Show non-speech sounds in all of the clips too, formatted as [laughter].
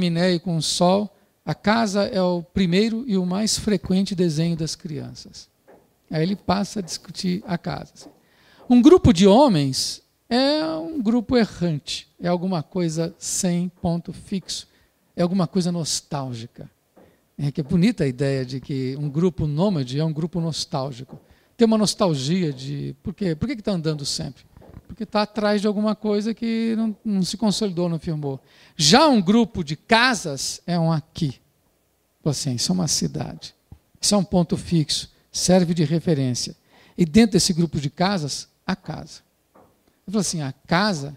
chaminé e com o sol, a casa é o primeiro e o mais frequente desenho das crianças. Aí ele passa a discutir a casa. Assim. Um grupo de homens é um grupo errante, é alguma coisa sem ponto fixo, é alguma coisa nostálgica. É que é bonita a ideia de que um grupo nômade é um grupo nostálgico. Tem uma nostalgia de por quê? Por que está andando sempre? porque está atrás de alguma coisa que não, não, se consolidou, não firmou. Já um grupo de casas é um aqui. Assim, isso é uma cidade. Isso é um ponto fixo, serve de referência. E dentro desse grupo de casas, a casa. Eu falo assim, a casa,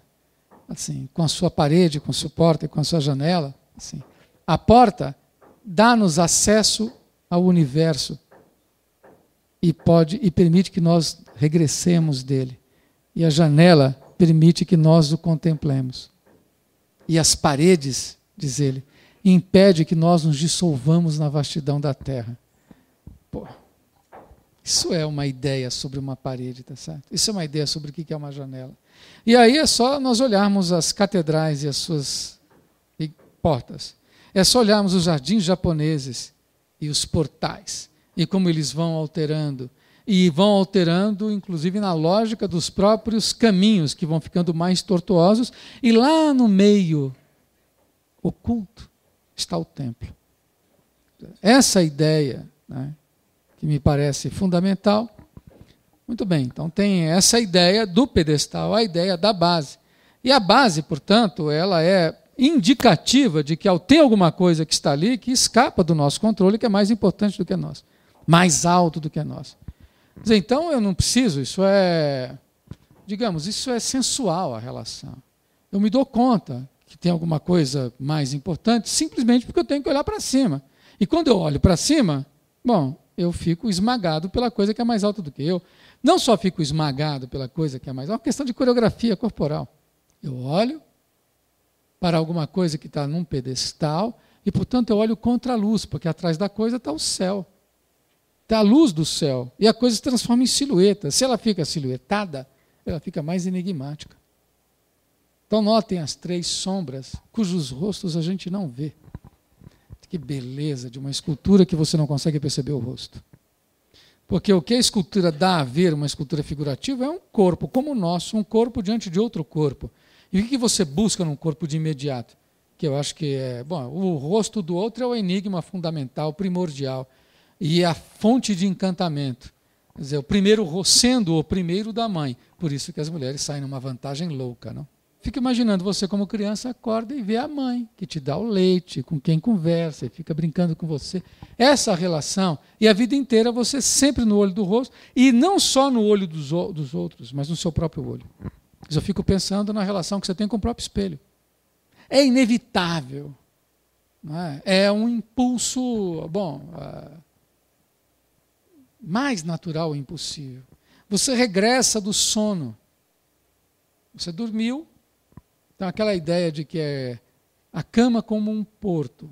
assim, com a sua parede, com a sua porta, com a sua janela, assim, a porta dá-nos acesso ao universo e pode e permite que nós regressemos dele. E a janela permite que nós o contemplemos. E as paredes, diz ele, impede que nós nos dissolvamos na vastidão da terra. Pô, isso é uma ideia sobre uma parede, tá certo? Isso é uma ideia sobre o que é uma janela. E aí é só nós olharmos as catedrais e as suas portas. É só olharmos os jardins japoneses e os portais e como eles vão alterando e vão alterando, inclusive, na lógica dos próprios caminhos, que vão ficando mais tortuosos, e lá no meio oculto está o templo. Essa ideia, né, que me parece fundamental. Muito bem, então tem essa ideia do pedestal, a ideia da base. E a base, portanto, ela é indicativa de que tem alguma coisa que está ali, que escapa do nosso controle, que é mais importante do que nós, mais alto do que nós. Mas, então eu não preciso, isso é, digamos, isso é sensual a relação. Eu me dou conta que tem alguma coisa mais importante simplesmente porque eu tenho que olhar para cima. E quando eu olho para cima, bom, eu fico esmagado pela coisa que é mais alta do que eu. Não só fico esmagado pela coisa que é mais alta, é uma questão de coreografia corporal. Eu olho para alguma coisa que está num pedestal e, portanto, eu olho contra a luz, porque atrás da coisa está o céu da tá luz do céu. E a coisa se transforma em silhueta. Se ela fica silhuetada, ela fica mais enigmática. Então notem as três sombras cujos rostos a gente não vê. Que beleza de uma escultura que você não consegue perceber o rosto. Porque o que a escultura dá a ver, uma escultura figurativa, é um corpo como o nosso, um corpo diante de outro corpo. E o que você busca num corpo de imediato? Que eu acho que é. Bom, o rosto do outro é o enigma fundamental, primordial e é a fonte de encantamento. Quer dizer, o primeiro, sendo o primeiro da mãe. Por isso que as mulheres saem numa vantagem louca, não? Fica imaginando, você como criança acorda e vê a mãe, que te dá o leite, com quem conversa, e fica brincando com você. Essa relação, e a vida inteira você sempre no olho do rosto, e não só no olho dos, dos outros, mas no seu próprio olho. Mas eu fico pensando na relação que você tem com o próprio espelho. É inevitável. É? é? um impulso, bom, ah, mais natural impossível. Você regressa do sono. Você dormiu. Então, aquela ideia de que é a cama como um porto.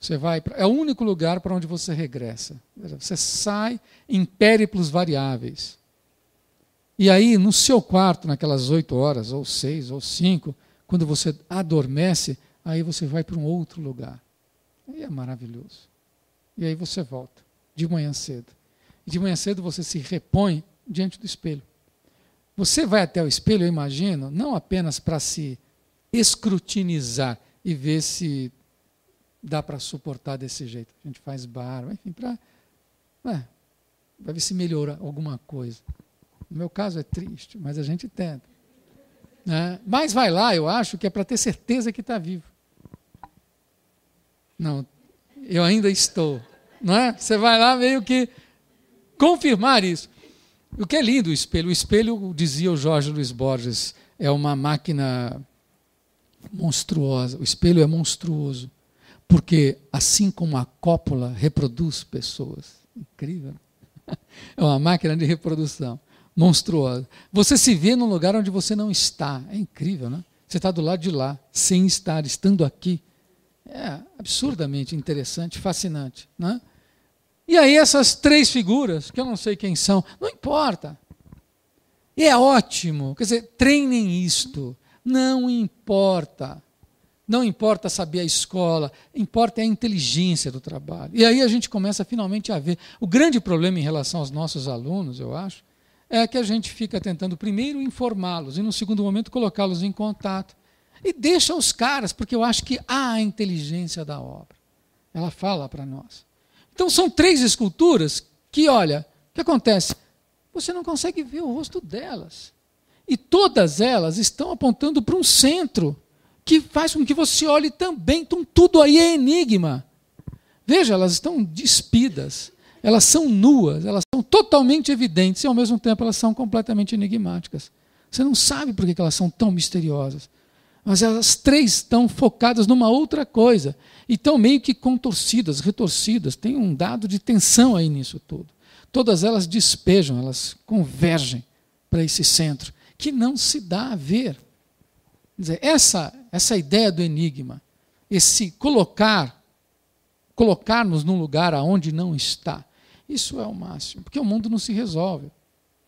Você vai, pra, é o único lugar para onde você regressa. Você sai em périplos variáveis. E aí, no seu quarto, naquelas oito horas, ou seis, ou cinco, quando você adormece, aí você vai para um outro lugar. E é maravilhoso. E aí você volta, de manhã cedo e de manhã cedo você se repõe diante do espelho. Você vai até o espelho, eu imagino, não apenas para se escrutinizar e ver se dá para suportar desse jeito. A gente faz barba, enfim, para é, vai ver se melhora alguma coisa. No meu caso é triste, mas a gente tenta. Né? Mas vai lá, eu acho que é para ter certeza que está vivo. Não, eu ainda estou. Não é? Você vai lá meio que confirmar isso. O que é lindo o espelho. O espelho, dizia o Jorge Luiz Borges, é uma máquina monstruosa. O espelho é monstruoso. Porque, assim como a cópula reproduz pessoas, incrível. Né? [laughs] É uma máquina de reprodução monstruosa. Você se vê num lugar onde você não está. É incrível, né? Você está do lado de lá, sem estar, estando aqui. É absurdamente interessante, fascinante, né? E aí essas três figuras, que eu não sei quem são, não importa. E é ótimo, quer dizer, treinem isto. Não importa. Não importa saber a escola, importa a inteligência do trabalho. E aí a gente começa finalmente a ver. O grande problema em relação aos nossos alunos, eu acho, é que a gente fica tentando primeiro informá-los e no segundo momento colocá-los em contato. E deixa os caras, porque eu acho que há a inteligência da obra. Ela fala para nós. Então são três esculturas que, olha, o que acontece? Você não consegue ver o rosto delas. E todas elas estão apontando para um centro que faz com que você olhe também. Então tudo aí é enigma. Veja, elas estão despidas, elas são nuas, elas são totalmente evidentes e ao mesmo tempo elas são completamente enigmáticas. Você não sabe por que elas são tão misteriosas mas as três estão focadas numa outra coisa e estão meio que contorcidas, retorcidas. Tem um dado de tensão aí nisso tudo. Todas elas despejam, elas convergem para esse centro que não se dá a ver. Quer dizer, essa essa ideia do enigma, esse colocar colocar-nos num lugar aonde não está, isso é o máximo, porque o mundo não se resolve.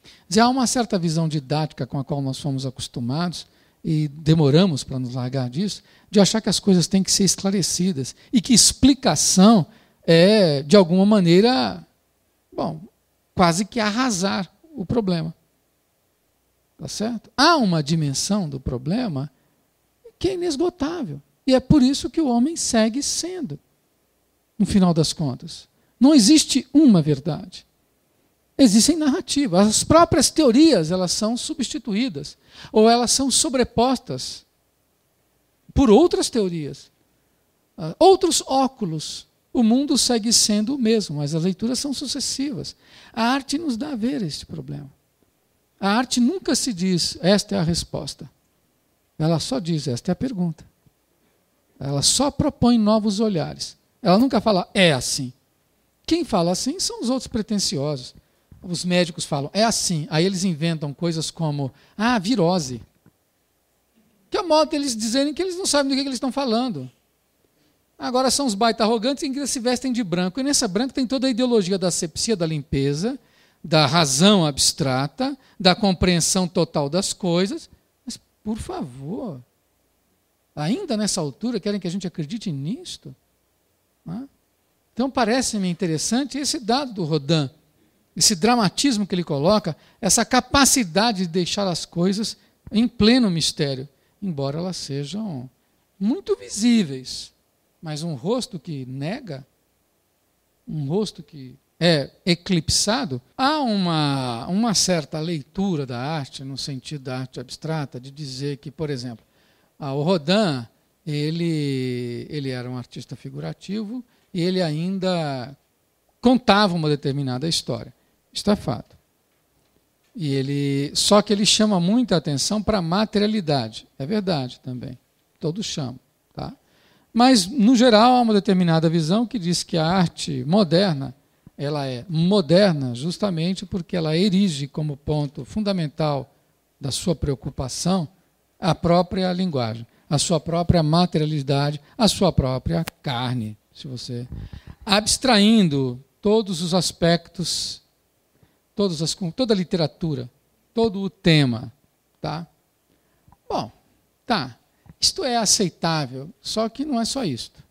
Quer dizer, há uma certa visão didática com a qual nós fomos acostumados e demoramos para nos largar disso, de achar que as coisas têm que ser esclarecidas e que explicação é, de alguma maneira, bom, quase que arrasar o problema. Tá certo? Há uma dimensão do problema que é inesgotável. E é por isso que o homem segue sendo, no final das contas. Não existe uma verdade existem narrativas. As próprias teorias, elas são substituídas ou elas são sobrepostas por outras teorias, ah, outros óculos. O mundo segue sendo o mesmo, mas as leituras são sucessivas. A arte nos dá a ver este problema. A arte nunca se diz esta é a resposta. Ela só diz esta é a pergunta. Ela só propõe novos olhares. Ela nunca fala é assim. Quem fala assim são os outros pretensiosos os médicos falam, é assim. Aí eles inventam coisas como, ah, virose. Que é o modo deles dizerem que eles não sabem do que, que eles estão falando. Agora são os baita arrogantes em que se vestem de branco. E nessa branca tem toda a ideologia da asepsia, da limpeza, da razão abstrata, da compreensão total das coisas. Mas, por favor, ainda nessa altura querem que a gente acredite nisto? Então parece-me interessante esse dado do Rodin esse dramatismo que ele coloca, essa capacidade de deixar as coisas em pleno mistério, embora elas sejam muito visíveis. Mas um rosto que nega, um rosto que é eclipsado, há uma, uma certa leitura da arte, no sentido da arte abstrata, de dizer que, por exemplo, o Rodin, ele, ele era um artista figurativo e ele ainda contava uma determinada história estafado. E ele, só que ele chama muita atenção para a materialidade. É verdade também. Todos chamam, tá? Mas no geral há uma determinada visão que diz que a arte moderna, ela é moderna justamente porque ela erige como ponto fundamental da sua preocupação a própria linguagem, a sua própria materialidade, a sua própria carne, se você abstraindo todos os aspectos todas as, com toda a literatura, todo o tema, tá? Bom, tá. Isto é aceitável, só que não é só isto.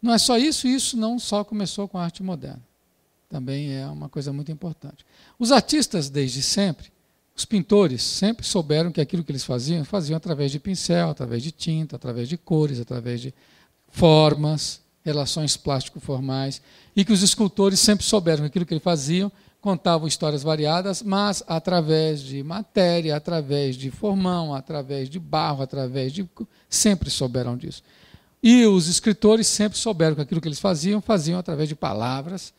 Não é só isso, isso não só começou com a arte moderna. Também é uma coisa muito importante. Os artistas, desde sempre, os pintores, sempre souberam que aquilo que eles faziam, faziam através de pincel, através de tinta, através de cores, através de formas, relações plástico-formais, e que os escultores sempre souberam que aquilo que eles faziam contavam histórias variadas, mas através de matéria, através de formão, através de barro, através de. sempre souberam disso. E os escritores sempre souberam que aquilo que eles faziam, faziam através de palavras,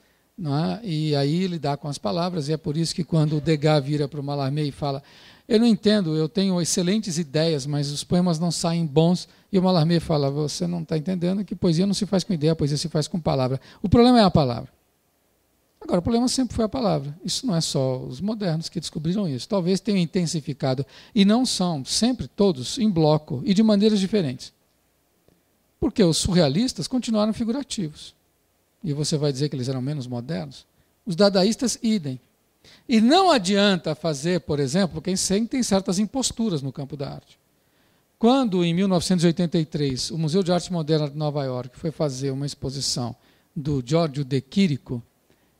é? e aí lidar com as palavras, e é por isso que quando o Degas vira para o Mallarmé e fala: Eu não entendo, eu tenho excelentes ideias, mas os poemas não saem bons, e o Mallarmé fala: Você não está entendendo que poesia não se faz com ideia, poesia se faz com palavra. O problema é a palavra. Agora, o problema sempre foi a palavra. Isso não é só os modernos que descobriram isso. Talvez tenham intensificado. E não são, sempre todos, em bloco e de maneiras diferentes. Porque os surrealistas continuaram figurativos. E você vai dizer que eles eram menos modernos? Os dadaístas, idem. E não adianta fazer, por exemplo, quem sempre tem certas imposturas no campo da arte. Quando, em 1983, o Museu de Arte Moderna de Nova York foi fazer uma exposição do Giorgio De Chirico,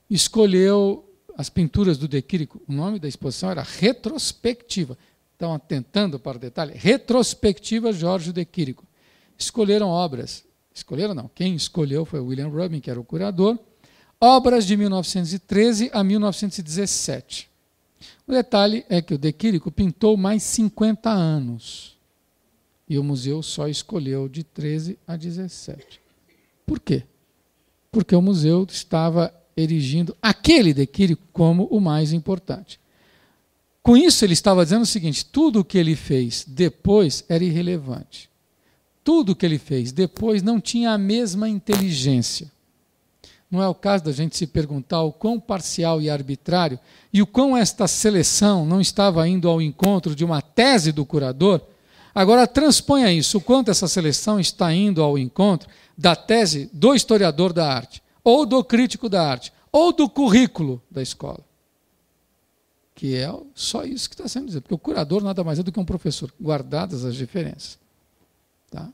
escolheu as pinturas do De Quirico. O nome da exposição era Retrospectiva. Estão atentando para o detalhe? Retrospectiva Jorge De Quirico. Escolheram obras. Escolheram não. Quem escolheu foi William Rubin, que era o curador. Obras de 1913 a 1917. O detalhe é que o De Quirico pintou mais 50 anos. E o museu só escolheu de 13 a 17. Por quê? Porque o museu estava erigindo aquele decírio como o mais importante. Com isso, ele estava dizendo o seguinte: tudo o que ele fez depois era irrelevante. Tudo o que ele fez depois não tinha a mesma inteligência. Não é o caso da gente se perguntar o quão parcial e arbitrário e o quão esta seleção não estava indo ao encontro de uma tese do curador. Agora, transponha isso, o quanto essa seleção está indo ao encontro da tese do historiador da arte ou do crítico da arte, ou do currículo da escola. Que é só isso que está sendo dito, porque o curador nada mais é do que um professor, guardadas as diferenças. Tá?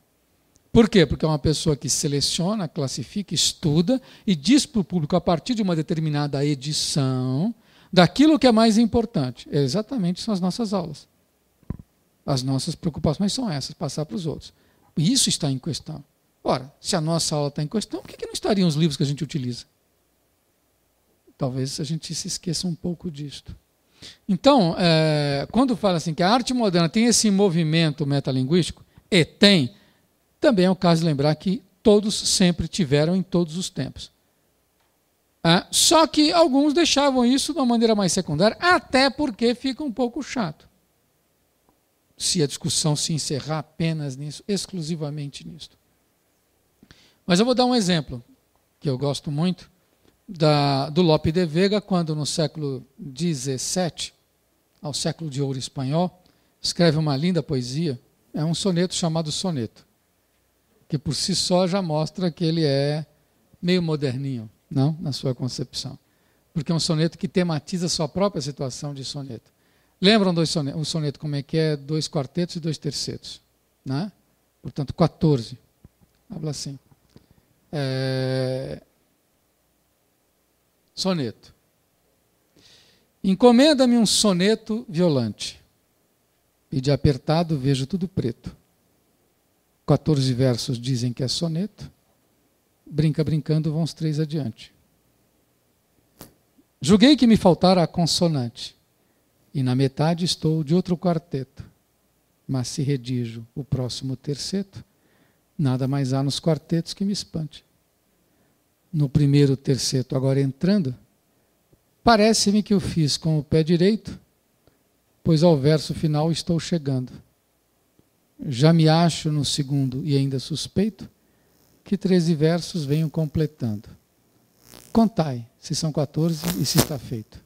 Por quê? Porque é uma pessoa que seleciona, classifica, estuda e diz para o público, a partir de uma determinada edição, daquilo que é mais importante. É exatamente são as nossas aulas. As nossas preocupações são essas, passar para os outros. Isso está em questão. Ora, se a nossa aula está em questão, por que, que não estariam os livros que a gente utiliza? Talvez a gente se esqueça um pouco disto. Então, é, quando fala assim que a arte moderna tem esse movimento metalinguístico, e tem, também é o caso de lembrar que todos sempre tiveram em todos os tempos. É, só que alguns deixavam isso de uma maneira mais secundária, até porque fica um pouco chato. Se a discussão se encerrar apenas nisso, exclusivamente nisso. Mas eu vou dar um exemplo, que eu gosto muito, da, do Lope de Vega, quando no século XVII, ao século de ouro espanhol, escreve uma linda poesia, é um soneto chamado Soneto, que por si só já mostra que ele é meio moderninho, não, na sua concepção. Porque é um soneto que tematiza sua própria situação de soneto. Lembram dois soneto, o soneto como é que é? Dois quartetos e dois tercetos, né? Portanto, 14. Habla assim. É... Soneto. Encomenda-me um soneto violante. E de apertado vejo tudo preto. 14 versos dizem que é soneto. Brinca brincando, vão os três adiante. Julguei que me faltara a consonante, e na metade estou de outro quarteto. Mas se redijo o próximo terceto, nada mais há nos quartetos que me espante no primeiro terceto, agora entrando, parece-me que eu fiz com o pé direito, pois ao verso final estou chegando. Já me acho no segundo e ainda suspeito que 13 versos venham completando. Contai se são 14 e se está feito.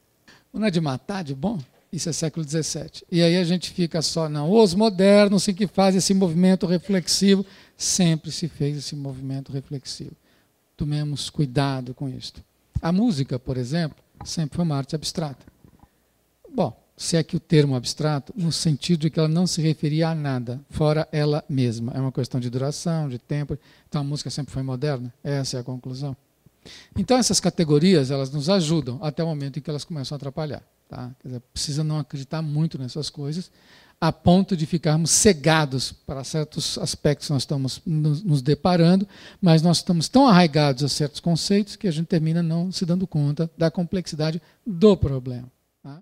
Não é de matar tá de bom? Isso é século XVII. E aí a gente fica só, não, os modernos em que fazem esse movimento reflexivo. Sempre se fez esse movimento reflexivo tomemos cuidado com isto. A música, por exemplo, sempre foi uma arte abstrata. Bom, se é que o termo abstrato, no sentido de que ela não se referia a nada, fora ela mesma. É uma questão de duração, de tempo. Então a música sempre foi moderna. Essa é a conclusão. Então essas categorias, elas nos ajudam até o momento em que elas começam a atrapalhar. Tá? Dizer, precisa não acreditar muito nessas coisas, a ponto de ficarmos cegados para certos aspectos que nós estamos nos deparando, mas nós estamos tão arraigados a certos conceitos que a gente termina não se dando conta da complexidade do problema.